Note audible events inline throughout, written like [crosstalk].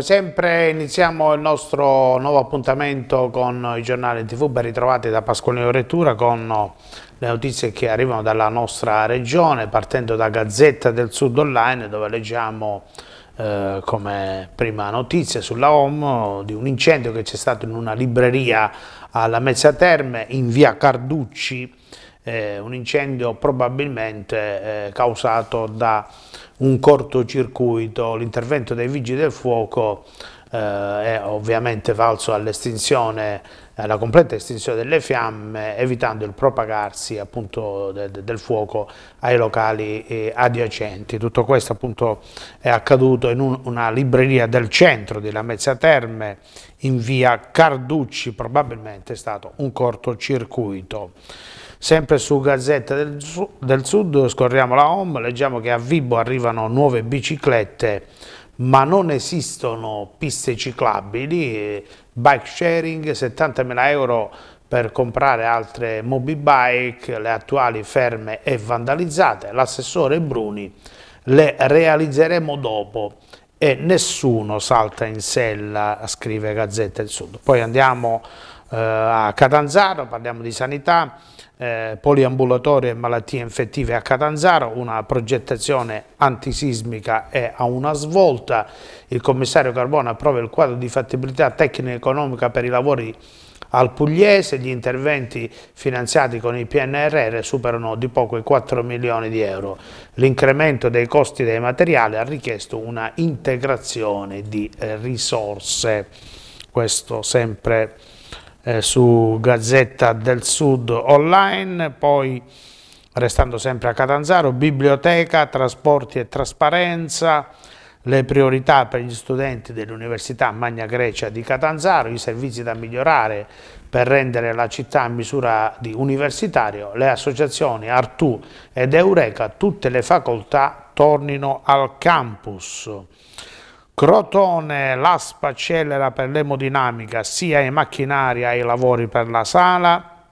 Come sempre iniziamo il nostro nuovo appuntamento con i giornali TV ben ritrovati da Pasqualino Rettura con le notizie che arrivano dalla nostra regione partendo da Gazzetta del Sud Online dove leggiamo eh, come prima notizia sulla OM di un incendio che c'è stato in una libreria alla Mezza Terme in via Carducci eh, un incendio probabilmente eh, causato da un cortocircuito, l'intervento dei vigili del fuoco eh, è ovviamente falso all'estinzione, alla completa estinzione delle fiamme, evitando il propagarsi appunto de, de, del fuoco ai locali eh, adiacenti. Tutto questo appunto è accaduto in un, una libreria del centro di Lamezia Terme, in via Carducci, probabilmente è stato un cortocircuito. Sempre su Gazzetta del, del Sud scorriamo la home, leggiamo che a Vibo arrivano nuove biciclette ma non esistono piste ciclabili, bike sharing, 70.000 euro per comprare altre bike, le attuali ferme e vandalizzate, l'assessore Bruni le realizzeremo dopo e nessuno salta in sella, scrive Gazzetta del Sud. Poi andiamo eh, a Catanzaro, parliamo di sanità, eh, poliambulatorio e malattie infettive a Catanzaro, una progettazione antisismica è a una svolta. Il commissario Carbone approva il quadro di fattibilità tecnico-economica per i lavori al Pugliese, gli interventi finanziati con il PNRR superano di poco i 4 milioni di euro. L'incremento dei costi dei materiali ha richiesto una integrazione di risorse. Questo sempre eh, su Gazzetta del Sud online, poi restando sempre a Catanzaro, biblioteca, trasporti e trasparenza, le priorità per gli studenti dell'Università Magna Grecia di Catanzaro, i servizi da migliorare per rendere la città a misura di universitario, le associazioni Artù ed Eureka, tutte le facoltà tornino al campus. Crotone, l'ASPA accelera per l'emodinamica sia i macchinari ai lavori per la sala.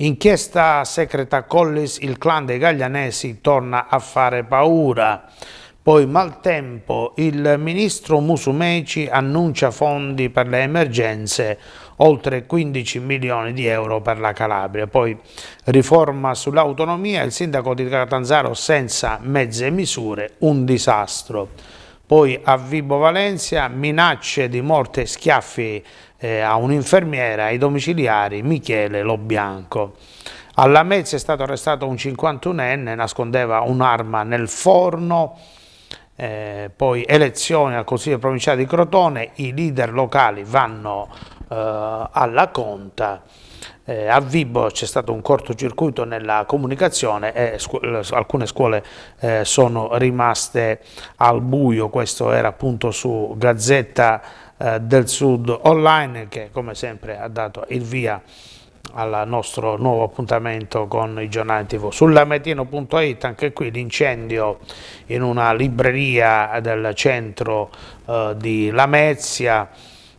Inchiesta segreta Collis, il clan dei Gaglianesi torna a fare paura. Poi maltempo, il ministro Musumeci annuncia fondi per le emergenze, oltre 15 milioni di euro per la Calabria. Poi riforma sull'autonomia, il sindaco di Catanzaro senza mezze misure, un disastro. Poi a Vibo Valencia minacce di morte e schiaffi eh, a un'infermiera, ai domiciliari Michele Lobianco. Alla Mezza è stato arrestato un 51enne, nascondeva un'arma nel forno. Eh, poi elezioni al Consiglio provinciale di Crotone, i leader locali vanno eh, alla conta eh, a Vibo c'è stato un cortocircuito nella comunicazione e scu eh, alcune scuole eh, sono rimaste al buio, questo era appunto su Gazzetta eh, del Sud online che come sempre ha dato il via al nostro nuovo appuntamento con i giornali TV. Sullametino.it anche qui l'incendio in una libreria del centro eh, di Lamezia,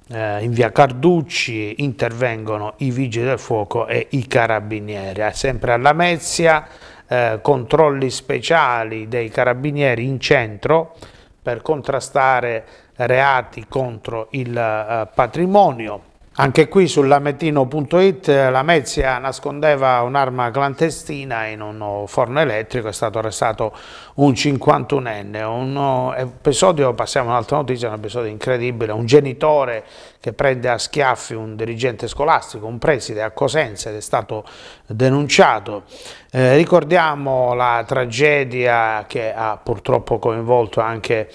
eh, in via Carducci intervengono i vigili del fuoco e i carabinieri. sempre alla Mezia eh, controlli speciali dei carabinieri in centro per contrastare reati contro il eh, patrimonio anche qui sull'ametino.it la Mezia nascondeva un'arma clandestina in un forno elettrico, è stato arrestato un 51enne. Un eh, episodio, passiamo ad un'altra notizia, un episodio incredibile, un genitore che prende a schiaffi un dirigente scolastico, un preside a Cosenza ed è stato denunciato. Eh, ricordiamo la tragedia che ha purtroppo coinvolto anche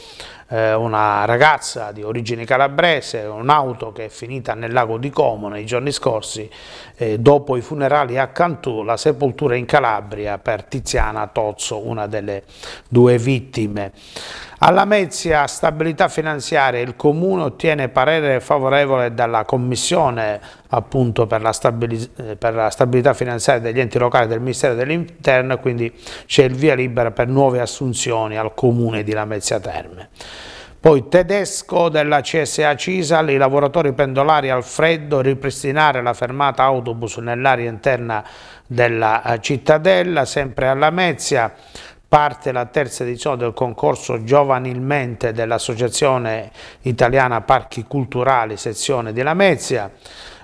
eh, una ragazza di origine calabrese, un'auto che è finita nel lago di Como nei giorni scorsi eh, dopo i funerali a Cantù, la sepoltura in Calabria per Tiziana Tozzo, una delle due vittime. Alla Mezia stabilità finanziaria il Comune ottiene parere favorevole dalla Commissione appunto, per, la per, la stabilità finanziaria degli enti locali del Ministero dell'Interno, quindi c'è il via libera per nuove assunzioni al Comune di Lamezia Terme. Poi tedesco della CSA Cisal, i lavoratori pendolari al freddo, ripristinare la fermata autobus nell'area interna della eh, cittadella, sempre alla Mezia parte la terza edizione del concorso giovanilmente dell'Associazione Italiana Parchi Culturali, sezione di Lamezia.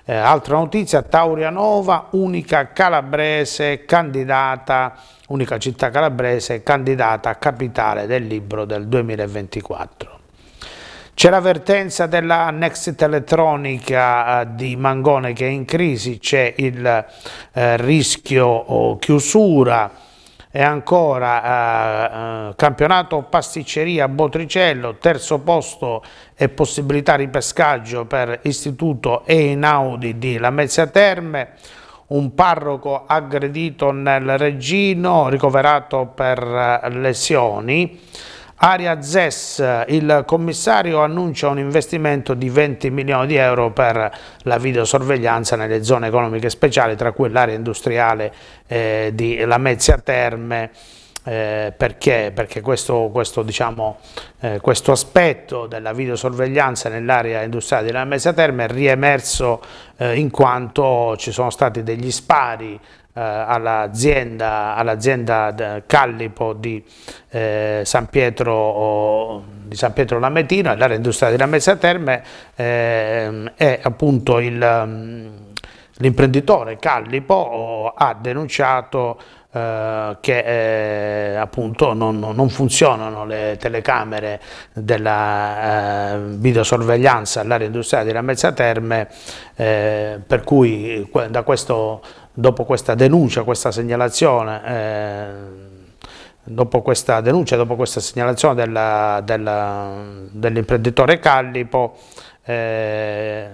Eh, altra notizia, Taurianova, unica calabrese candidata, unica città calabrese candidata a capitale del libro del 2024. C'è l'avvertenza della Nexit elettronica eh, di Mangone che è in crisi, c'è il eh, rischio oh, chiusura e ancora eh, eh, campionato pasticceria Botricello, terzo posto e possibilità di pescaggio per Istituto Einaudi di Lamezia Terme, un parroco aggredito nel Regino ricoverato per eh, lesioni. Aria ZES, il commissario annuncia un investimento di 20 milioni di euro per la videosorveglianza nelle zone economiche speciali, tra cui l'area industriale eh, di Lamezia Terme, eh, perché? perché, questo, questo, diciamo, eh, questo, aspetto della videosorveglianza nell'area industriale della Mesa Terme è riemerso eh, in quanto ci sono stati degli spari eh, all'azienda, all Callipo di, eh, San Pietro, di San Pietro Lametino e l'area industriale di Lamezia Terme eh, è appunto mm, l'imprenditore Callipo ha denunciato eh, che eh, appunto non, non, funzionano le telecamere della eh, videosorveglianza all'area industriale di Lamezia Terme eh, per cui da questo dopo questa denuncia, questa segnalazione, eh, dopo questa denuncia, dopo questa segnalazione dell'imprenditore Callipo, eh,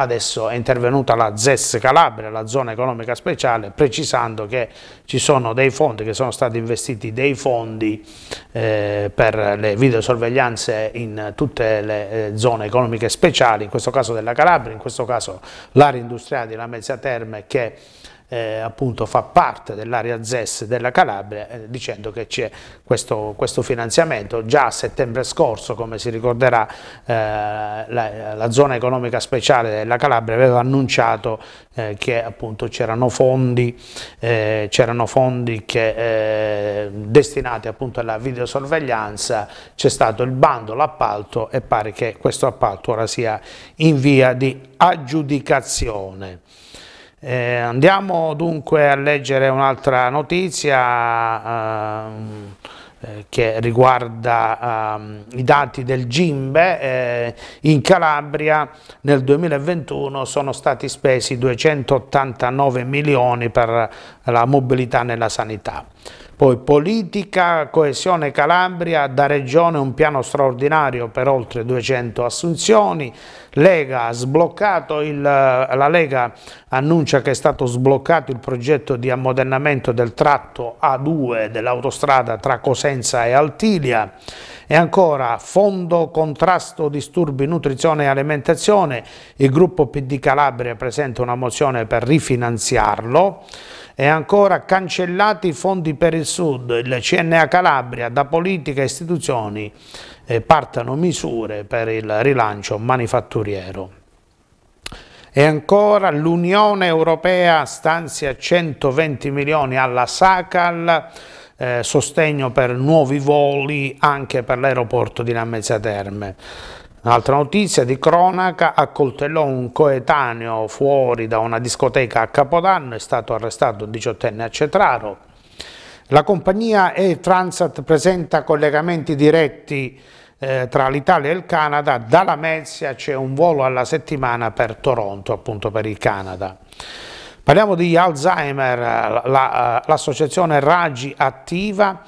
adesso è intervenuta la ZES Calabria, la zona economica speciale, precisando che ci sono dei fondi, che sono stati investiti dei fondi eh, per le videosorveglianze in tutte le eh, zone economiche speciali, in questo caso della Calabria, in questo caso l'area industriale di Lamezia Terme che eh, appunto fa parte dell'area ZES della Calabria eh, dicendo che c'è questo, questo, finanziamento. Già a settembre scorso, come si ricorderà, eh, la, la, zona economica speciale della Calabria aveva annunciato eh, che appunto c'erano fondi, eh, fondi che, destinati appunto alla videosorveglianza, c'è stato il bando, l'appalto e pare che questo appalto ora sia in via di aggiudicazione. Eh, andiamo dunque a leggere un'altra notizia ehm, eh, che riguarda eh, i dati del Gimbe. Eh, in Calabria nel 2021 sono stati spesi 289 milioni per la mobilità nella sanità. Poi politica, coesione Calabria, da regione un piano straordinario per oltre 200 assunzioni, Lega ha sbloccato, il, la Lega annuncia che è stato sbloccato il progetto di ammodernamento del tratto A2 dell'autostrada tra Cosenza e Altilia, e ancora, Fondo Contrasto Disturbi Nutrizione e Alimentazione, il gruppo PD Calabria presenta una mozione per rifinanziarlo. E ancora, cancellati i fondi per il Sud, il CNA Calabria, da politica e istituzioni eh, partano misure per il rilancio manifatturiero. E ancora l'Unione Europea stanzia 120 milioni alla SACAL eh, sostegno per nuovi voli anche per l'aeroporto di Lamezia Terme. Un'altra notizia di cronaca, accoltellò un coetaneo fuori da una discoteca a Capodanno, è stato arrestato un diciottenne a Cetraro. La compagnia E-Transat presenta collegamenti diretti eh, tra l'Italia e il Canada, da Lamezia c'è un volo alla settimana per Toronto, appunto per il Canada. Parliamo di Alzheimer, eh, l'associazione Raggi Attiva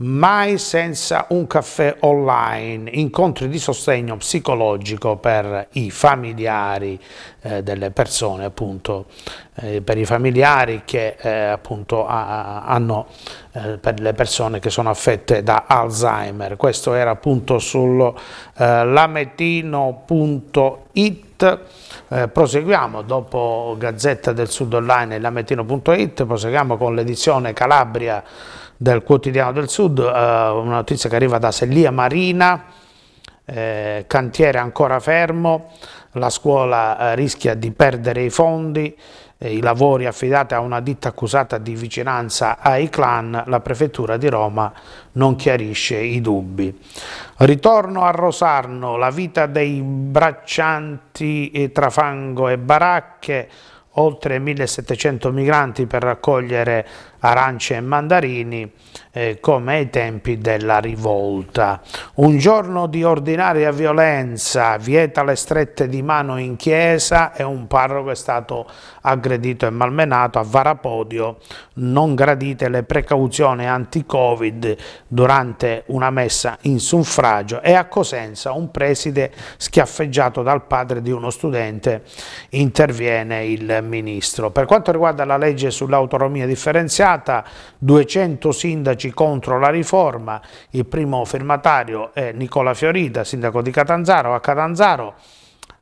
Mai senza un caffè online, incontri di sostegno psicologico per i familiari eh, delle persone, appunto, eh, per i familiari che eh, appunto a, a, hanno, eh, per le persone che sono affette da Alzheimer. Questo era appunto sull'ametino.it. Eh, eh, proseguiamo dopo Gazzetta del Sud Online e lametino.it, proseguiamo con l'edizione Calabria del quotidiano del Sud, eh, una notizia che arriva da Sellia Marina, eh, cantiere ancora fermo, la scuola eh, rischia di perdere i fondi, eh, i lavori affidati a una ditta accusata di vicinanza ai clan, la prefettura di Roma non chiarisce i dubbi. Ritorno a Rosarno, la vita dei braccianti eh, tra fango e baracche, oltre 1700 migranti per raccogliere arance e mandarini eh, come ai tempi della rivolta. Un giorno di ordinaria violenza, vieta le strette di mano in chiesa e un parroco è stato aggredito e malmenato a Varapodio, non gradite le precauzioni anti-covid durante una messa in suffragio e a Cosenza un preside schiaffeggiato dal padre di uno studente interviene il ministro. Per quanto riguarda la legge sull'autonomia differenziata Basilicata, 200 sindaci contro la riforma, il primo firmatario è Nicola Fiorita, sindaco di Catanzaro, a Catanzaro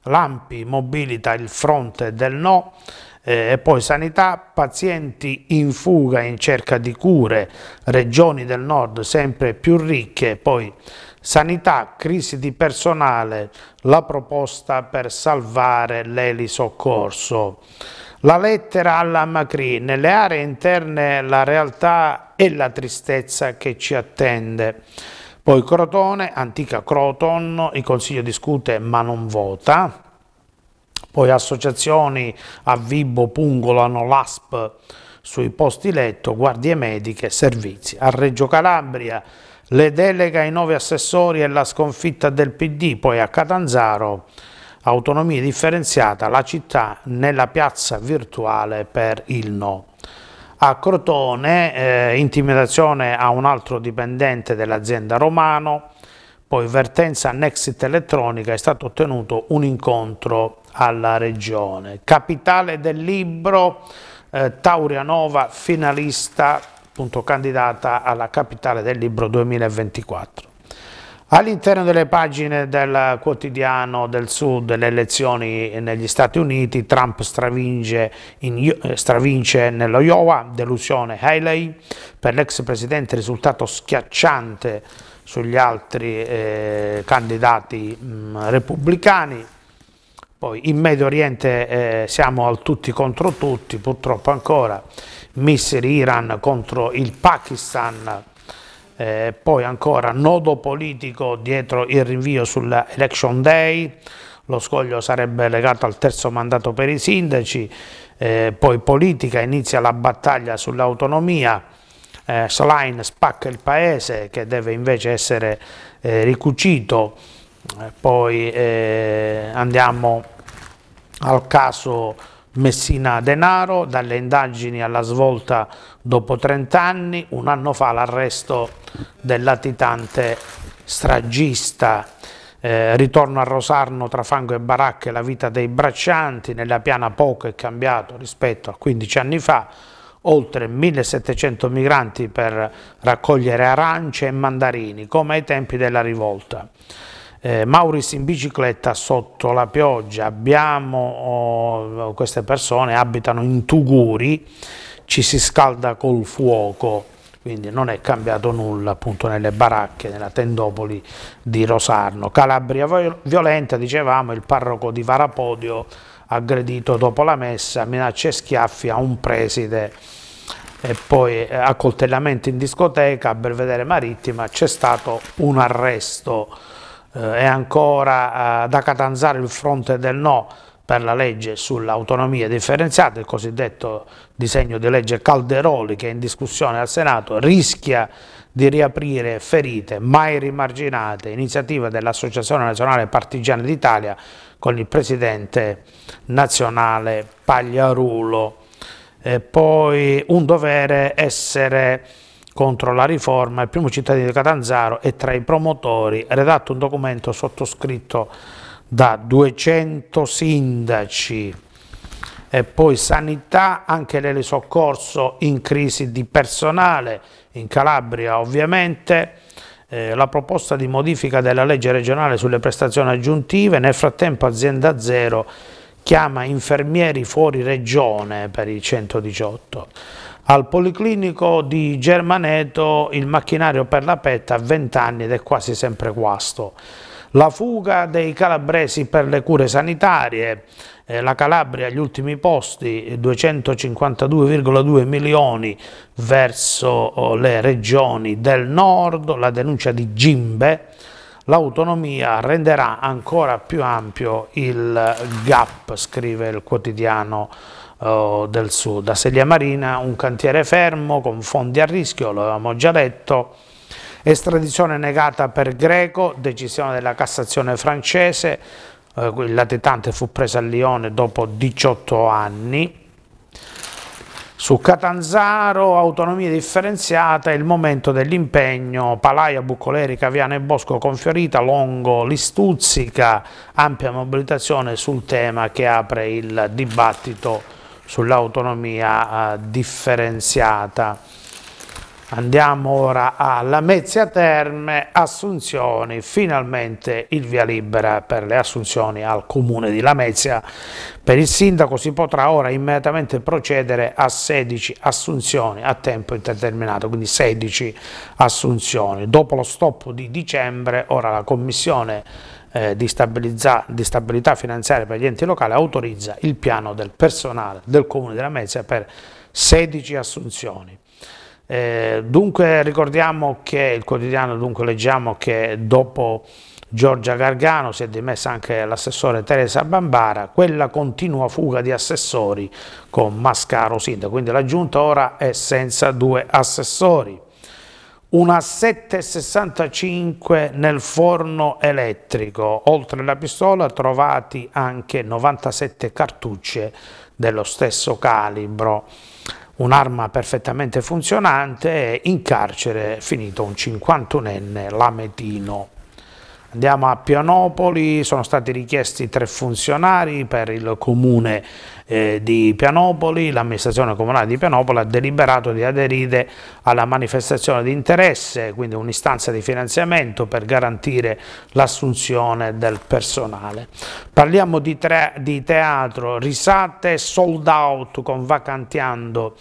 Lampi mobilita il fronte del no, eh, e poi sanità, pazienti in fuga in cerca di cure, regioni del nord sempre più ricche, poi sanità, crisi di personale, la proposta per salvare l'elisoccorso. La lettera alla Macri, nelle aree interne la realtà e la tristezza che ci attende. Poi Crotone, antica Croton, il Consiglio discute ma non vota. Poi associazioni a Vibo pungolano l'ASP sui posti letto, guardie mediche, servizi. A Reggio Calabria le delega ai nuovi assessori e la sconfitta del PD, poi a Catanzaro autonomia differenziata, la città nella piazza virtuale per il no. A Crotone, eh, intimidazione a un altro dipendente dell'azienda Romano, poi vertenza Nexit Elettronica, è stato ottenuto un incontro alla regione. Capitale del libro, eh, Taurianova finalista, appunto candidata alla capitale del libro 2024. All'interno delle pagine del quotidiano del Sud, le elezioni negli Stati Uniti, Trump stravince, in, eh, stravince nello Iowa, delusione Haley, per l'ex presidente risultato schiacciante sugli altri eh, candidati mh, mm, repubblicani. Poi in Medio Oriente eh, siamo al tutti contro tutti, purtroppo ancora, missili Iran contro il Pakistan, eh, poi ancora nodo politico dietro il rinvio sull'election day, lo scoglio sarebbe legato al terzo mandato per i sindaci, eh, poi politica, inizia la battaglia sull'autonomia, eh, Schlein spacca il paese che deve invece essere eh, ricucito, eh, poi eh, andiamo al caso Messina Denaro, dalle indagini alla svolta dopo 30 anni, un anno fa l'arresto del latitante stragista. Eh, ritorno a Rosarno tra fango e baracche, la vita dei braccianti, nella piana poco è cambiato rispetto a 15 anni fa, oltre 1700 migranti per raccogliere arance e mandarini, come ai tempi della rivolta eh, Mauris in bicicletta sotto la pioggia, abbiamo oh, queste persone abitano in Tuguri, ci si scalda col fuoco, quindi non è cambiato nulla appunto nelle baracche, nella tendopoli di Rosarno. Calabria violenta, dicevamo, il parroco di Varapodio aggredito dopo la messa, minacce e schiaffi a un preside e poi eh, accoltellamento in discoteca, a Belvedere Marittima c'è stato un arresto eh, è ancora eh, da catanzare il fronte del no per la legge sull'autonomia differenziata, il cosiddetto disegno di legge Calderoli che è in discussione al Senato, rischia di riaprire ferite mai rimarginate, iniziativa dell'Associazione Nazionale Partigiani d'Italia con il presidente nazionale Pagliarulo. E poi un dovere essere contro la riforma, il primo cittadino di Catanzaro è tra i promotori, redatto un documento sottoscritto da 200 sindaci e poi sanità, anche l'elisoccorso in crisi di personale, in Calabria ovviamente, eh, la proposta di modifica della legge regionale sulle prestazioni aggiuntive, nel frattempo azienda zero chiama infermieri fuori regione per il 118. Al Policlinico di Germaneto il macchinario per la petta ha 20 anni ed è quasi sempre guasto. La fuga dei calabresi per le cure sanitarie, eh, la Calabria agli ultimi posti, 252,2 milioni verso oh, le regioni del nord, la denuncia di Gimbe, l'autonomia renderà ancora più ampio il gap, scrive il quotidiano eh, del sud. A Seglia Marina un cantiere fermo con fondi a rischio, lo avevamo già detto, estradizione negata per Greco, decisione della Cassazione francese, eh, il latitante fu preso a Lione dopo 18 anni. Su Catanzaro, autonomia differenziata, il momento dell'impegno, Palaia, Buccoleri, Caviano e Bosco con Fiorita, Longo, Listuzzica, ampia mobilitazione sul tema che apre il dibattito sull'autonomia eh, differenziata. Andiamo ora a Lamezia Terme, assunzioni, finalmente il via libera per le assunzioni al comune di Lamezia. Per il sindaco si potrà ora immediatamente procedere a 16 assunzioni a tempo indeterminato, quindi 16 assunzioni. Dopo lo stop di dicembre, ora la commissione eh, di, di, stabilità finanziaria per gli enti locali autorizza il piano del personale del Comune della Mezia per 16 assunzioni. Eh, dunque ricordiamo che il quotidiano, dunque leggiamo che dopo Giorgia Gargano si è dimessa anche l'assessore Teresa Bambara, quella continua fuga di assessori con Mascaro Sindaco, quindi la giunta ora è senza due assessori una 7,65 nel forno elettrico, oltre alla pistola trovati anche 97 cartucce dello stesso calibro, un'arma perfettamente funzionante e in carcere finito un 51enne lametino. Andiamo a Pianopoli, sono stati richiesti tre funzionari per il comune eh, di Pianopoli, l'amministrazione comunale di Pianopoli ha deliberato di aderire alla manifestazione di interesse, quindi un'istanza di finanziamento per garantire l'assunzione del personale. Parliamo di, tre, di teatro, risate, sold out con vacantiando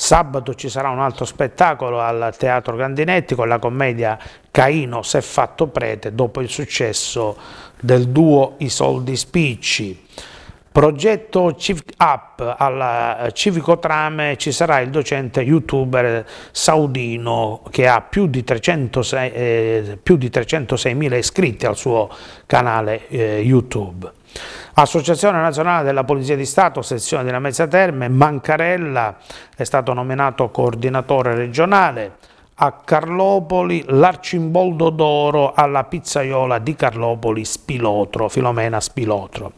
Sabato ci sarà un altro spettacolo al Teatro Grandinetti con la commedia Caino s'è fatto prete dopo il successo del duo I soldi spicci. Progetto Civ Up al Civico Trame ci sarà il docente youtuber saudino che ha più di 306.000 eh, 306 iscritti al suo canale eh, YouTube. Associazione Nazionale della Polizia di Stato, sezione della Mezza Terme, Mancarella è stato nominato coordinatore regionale, a Carlopoli l'Arcimboldo d'Oro alla pizzaiola di Carlopoli Spilotro, Filomena Spilotro.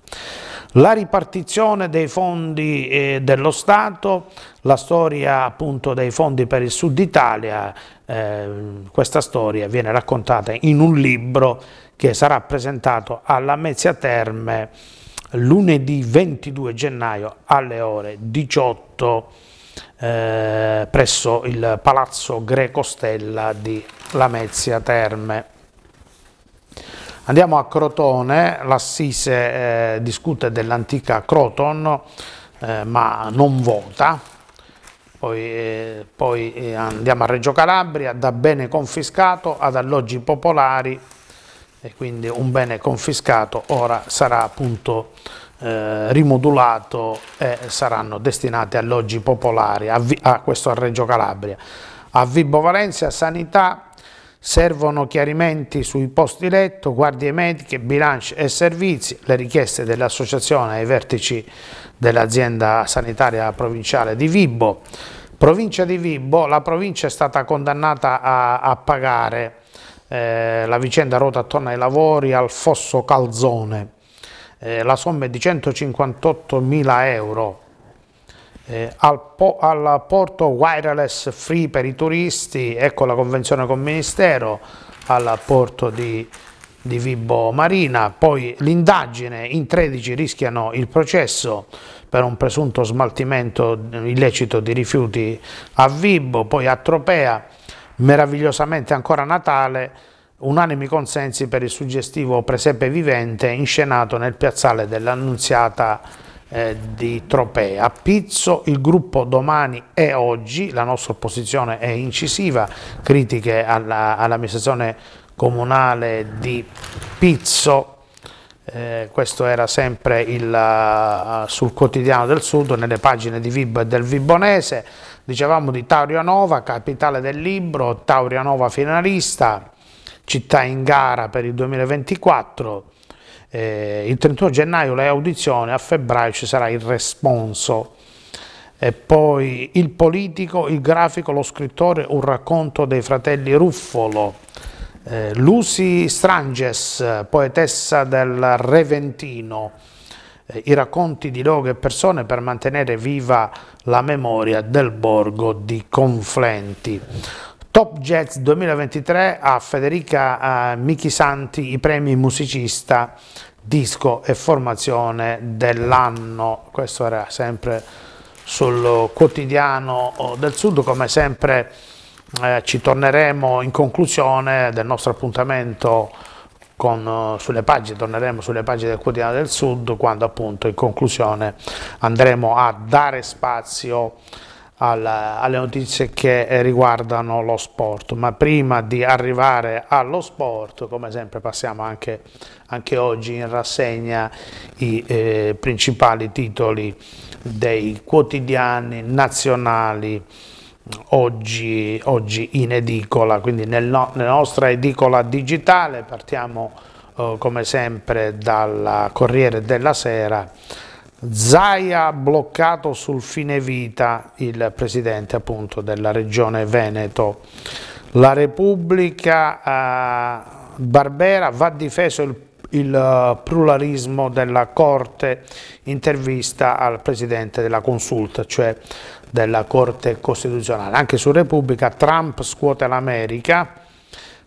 La ripartizione dei fondi eh, dello Stato, la storia appunto dei fondi per il Sud Italia, eh, questa storia viene raccontata in un libro che sarà presentato alla Mezzia Terme lunedì 22 gennaio alle ore 18 eh, presso il Palazzo Greco Stella di Lamezia Terme. Andiamo a Crotone, l'Assise eh, discute dell'antica Croton eh, ma non vota, poi, eh, poi eh, andiamo a Reggio Calabria, da bene confiscato ad alloggi popolari e quindi un bene confiscato ora sarà appunto eh, rimodulato e saranno destinati alloggi popolari, a, a questo a Reggio Calabria. A Vibo Valencia sanità servono chiarimenti sui posti letto, guardie mediche, bilanci e servizi, le richieste dell'associazione ai vertici dell'azienda sanitaria provinciale di Vibo. Provincia di Vibo, la provincia è stata condannata a, a pagare eh, la vicenda ruota attorno ai lavori al Fosso Calzone, eh, la somma è di 158 mila euro, eh, al, po al, porto wireless free per i turisti, ecco la convenzione con il Ministero, al porto di, di Vibo Marina, poi l'indagine, in 13 rischiano il processo per un presunto smaltimento illecito di rifiuti a Vibo, poi a Tropea, meravigliosamente ancora Natale, unanimi consensi per il suggestivo presepe vivente inscenato nel piazzale dell'Annunziata eh, di Tropea. Pizzo il gruppo domani e oggi, la nostra opposizione è incisiva, critiche all'amministrazione all comunale di Pizzo, eh, questo era sempre il, uh, sul quotidiano del Sud, nelle pagine di Vib e del Vibonese, Dicevamo di Taurianova, capitale del libro, Taurianova finalista, città in gara per il 2024. Eh, il 31 gennaio le audizioni, a febbraio ci sarà il responso. E poi il politico, il grafico, lo scrittore, un racconto dei fratelli Ruffolo. Eh, Lucy Stranges, poetessa del Reventino. Eh, i racconti di luoghi e persone per mantenere viva la memoria del borgo di Conflenti. Top Jazz 2023 a Federica eh, Michi i premi musicista, disco e formazione dell'anno. Questo era sempre sul quotidiano del sud, come sempre eh, ci torneremo in conclusione del nostro appuntamento con, eh, sulle pagine, torneremo sulle pagine del quotidiano del Sud quando appunto in conclusione andremo a dare spazio alle notizie che eh, riguardano lo sport, ma prima di arrivare allo sport, come sempre passiamo anche, anche oggi in rassegna i eh, principali titoli dei quotidiani nazionali oggi, oggi in edicola, quindi nel no, nella nostra edicola digitale partiamo eh, come sempre dal Corriere della Sera. Zaia bloccato sul fine vita, il presidente appunto della regione Veneto. La Repubblica eh, Barbera va difeso il il eh, pluralismo della Corte intervista al Presidente della Consulta, cioè della Corte Costituzionale. Anche su Repubblica Trump scuote l'America,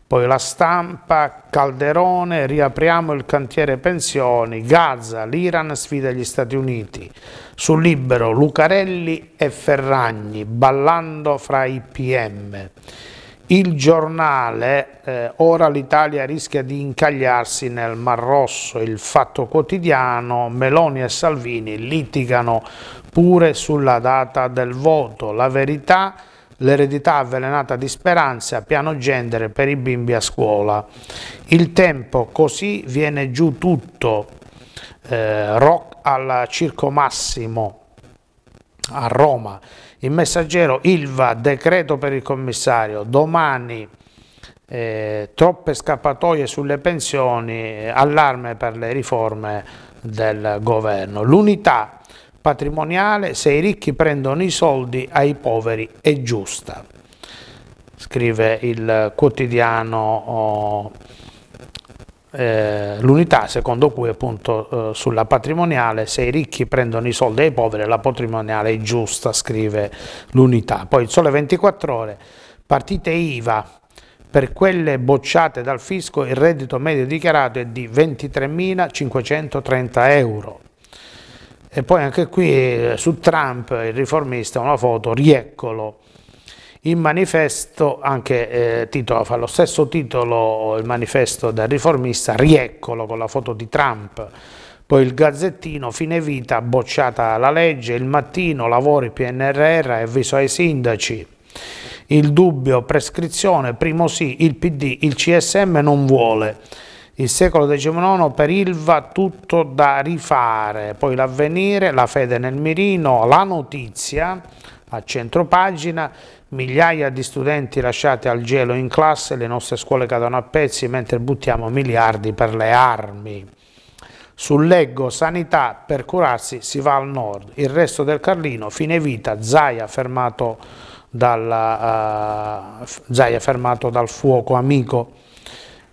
poi la stampa, Calderone, riapriamo il cantiere pensioni, Gaza, l'Iran sfida gli Stati Uniti, sul libero Lucarelli e Ferragni, ballando fra i PM. Il giornale, eh, ora l'Italia rischia di incagliarsi nel Mar Rosso, il fatto quotidiano, Meloni e Salvini litigano pure sulla data del voto, la verità, l'eredità avvelenata di speranza, piano genere per i bimbi a scuola. Il tempo così viene giù tutto, eh, rock al Circo Massimo a Roma, il messaggero Ilva, decreto per il commissario, domani eh, troppe scappatoie sulle pensioni, eh, allarme per le riforme del governo. L'unità patrimoniale, se i ricchi prendono i soldi ai poveri è giusta, scrive il quotidiano oh, eh, l'unità secondo cui appunto eh, sulla patrimoniale se i ricchi prendono i soldi ai poveri la patrimoniale è giusta, scrive l'unità. Poi il sole 24 ore, partite IVA, per quelle bocciate dal fisco il reddito medio dichiarato è di 23.530 euro. E poi anche qui eh, su Trump il riformista una foto, rieccolo, il manifesto, anche eh, titolo, fa lo stesso titolo il manifesto del riformista, rieccolo con la foto di Trump, poi il gazzettino, fine vita, bocciata la legge, il mattino, lavori PNRR, avviso ai sindaci, il dubbio, prescrizione, primo sì, il PD, il CSM non vuole, il secolo XIX per Ilva tutto da rifare, poi l'avvenire, la fede nel mirino, la notizia a centro pagina, migliaia di studenti lasciati al gelo in classe, le nostre scuole cadono a pezzi mentre buttiamo miliardi per le armi. Sul leggo sanità per curarsi si va al nord, il resto del Carlino fine vita, Zaia fermato, dalla, uh, eh, Zaia fermato dal fuoco amico.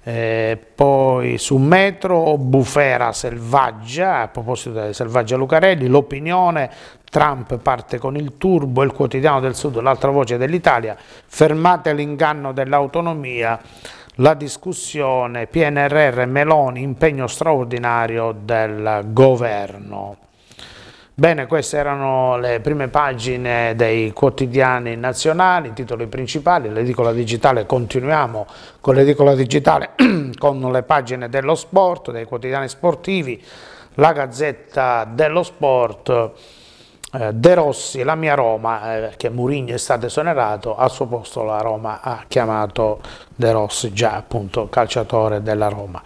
Eh, poi su metro bufera selvaggia a proposito di selvaggia Lucarelli l'opinione Trump parte con il turbo, il quotidiano del sud, l'altra voce dell'Italia, fermate l'inganno dell'autonomia, la discussione PNRR Meloni, impegno straordinario del governo. Bene, queste erano le prime pagine dei quotidiani nazionali, i titoli principali, l'edicola digitale, continuiamo con l'edicola digitale, [clears throat] con le pagine dello sport, dei quotidiani sportivi, la Gazzetta dello Sport, eh, De Rossi, la mia Roma, perché eh, Murigno è stato esonerato, al suo posto la Roma ha chiamato De Rossi, già appunto calciatore della Roma.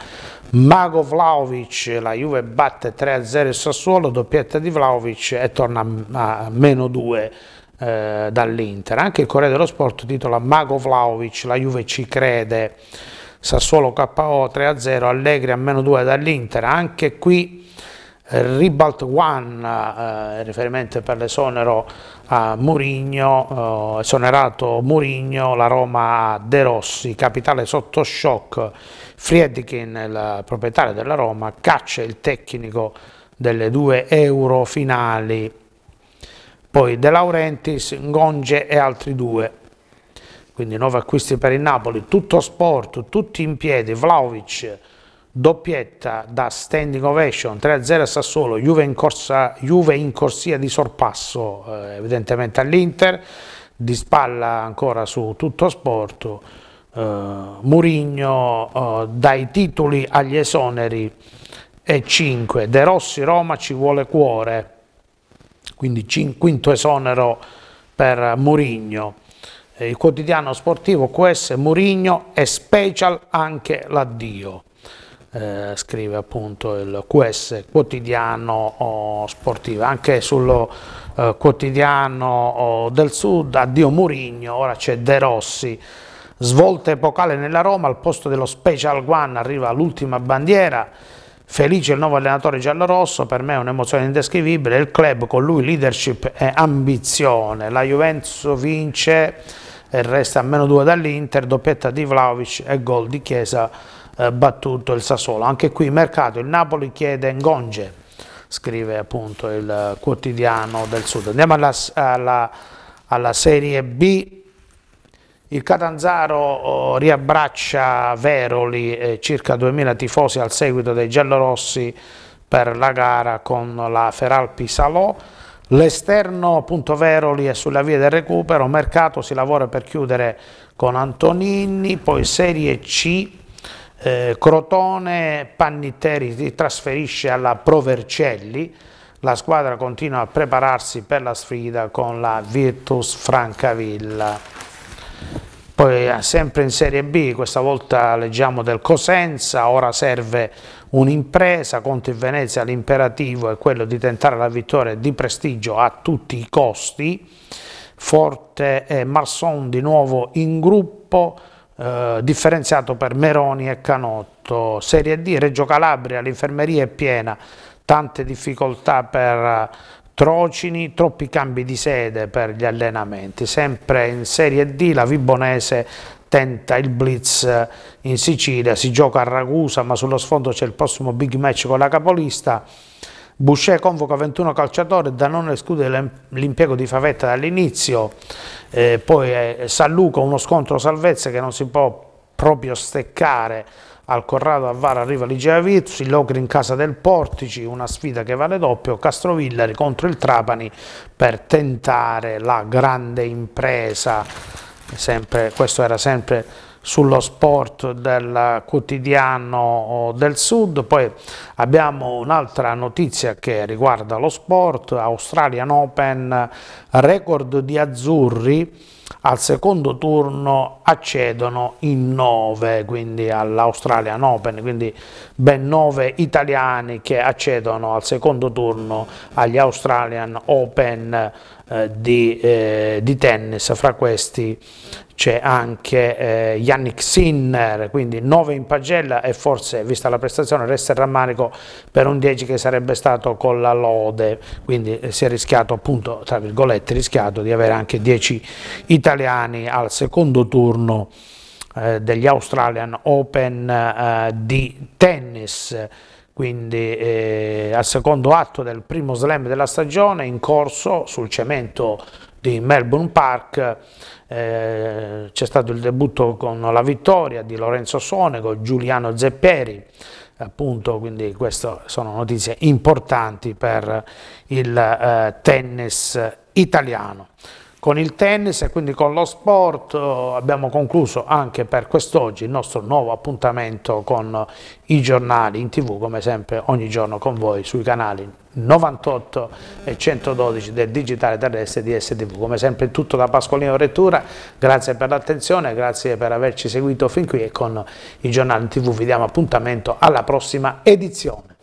Mago Vlaovic, la Juve batte 3-0 il Sassuolo, doppietta di Vlaovic e torna a meno 2 eh, dall'Inter. Anche il Corriere dello Sport titola Mago Vlaovic, la Juve ci crede, Sassuolo KO 3-0, Allegri a meno 2 dall'Inter. Anche qui Ribalt One, eh, riferimento per l'esonero a Murigno, eh, esonerato Murigno, la Roma De Rossi, capitale sotto shock, Friedkin, il proprietario della Roma, caccia il tecnico delle due euro finali, poi De Laurentiis, Ngonge e altri due. Quindi nuovi acquisti per il Napoli, tutto sport, tutti in piedi, Vlaovic, doppietta da standing ovation 3-0 a Sassuolo, Juve in, corsa, Juve in corsia di sorpasso eh, evidentemente all'Inter, di spalla ancora su tutto sport, eh, Murigno eh, dai titoli agli esoneri e 5, De Rossi Roma ci vuole cuore, quindi quinto esonero per Murigno. Il quotidiano sportivo QS Murigno e special anche l'addio. Eh, scrive appunto il QS quotidiano sportivo, anche sullo eh, quotidiano del sud, addio Murigno, ora c'è De Rossi, svolta epocale nella Roma, al posto dello Special One arriva l'ultima bandiera, Felice il nuovo allenatore giallorosso, per me è un'emozione indescrivibile, il club con lui leadership e ambizione, la Juventus vince e resta a meno due dall'Inter, doppietta di Vlaovic e gol di Chiesa eh, battuto il Sassuolo. Anche qui mercato, il Napoli chiede Ngonge, scrive appunto il quotidiano del sud. Andiamo alla, alla, alla Serie B. Il Catanzaro oh, riabbraccia Veroli, eh, circa 2.000 tifosi al seguito dei giallorossi per la gara con la Feralpi Salò. L'esterno appunto Veroli è sulla via del recupero, mercato si lavora per chiudere con Antonini, poi Serie C eh, Crotone, Pannitteri si trasferisce alla Provercelli, la squadra continua a prepararsi per la sfida con la Virtus Francavilla. Poi eh, sempre in Serie B, questa volta leggiamo del Cosenza, ora serve un'impresa contro il Venezia, l'imperativo è quello di tentare la vittoria di prestigio a tutti i costi. Forte e eh, Marson di nuovo in gruppo, eh, differenziato per Meroni e Canotto, Serie D Reggio Calabria, l'infermeria è piena, tante difficoltà per eh, Trocini, troppi cambi di sede per gli allenamenti, sempre in Serie D la Vibonese tenta il blitz eh, in Sicilia, si gioca a Ragusa ma sullo sfondo c'è il prossimo big match con la capolista, Boucher convoca 21 calciatori, da non escludere l'impiego di Favetta dall'inizio, eh, poi eh, San Luca uno scontro salvezze che non si può proprio steccare al Corrado a arriva Ligia Virtus, Logri in casa del Portici, una sfida che vale doppio, Castrovillari contro il Trapani per tentare la grande impresa, sempre, questo era sempre sullo sport del quotidiano del sud, poi abbiamo un'altra notizia che riguarda lo sport, Australian Open, record di azzurri, al secondo turno accedono in 9, quindi all'Australian Open, quindi ben 9 italiani che accedono al secondo turno agli Australian Open eh, di, eh, di, tennis, fra questi c'è anche eh, Yannick Sinner, quindi 9 in pagella e forse, vista la prestazione, resta il rammarico per un 10 che sarebbe stato con la lode, quindi eh, si è rischiato appunto, tra virgolette, rischiato di avere anche 10 italiani al secondo turno eh, degli Australian Open di tennis quindi eh, al secondo atto del primo slam della stagione in corso sul cemento di Melbourne Park eh, c'è stato il debutto con la vittoria di Lorenzo Sonego, Giuliano Zepperi, appunto, quindi queste sono notizie importanti per il eh, tennis italiano con il tennis e quindi con lo sport eh, abbiamo concluso anche per quest'oggi il nostro nuovo appuntamento con i giornali in tv come sempre ogni giorno con voi sui canali 98 e 112 del digitale terrestre di STV come sempre tutto da Pascolino Rettura grazie per l'attenzione grazie per averci seguito fin qui e con i giornali in tv vi diamo appuntamento alla prossima edizione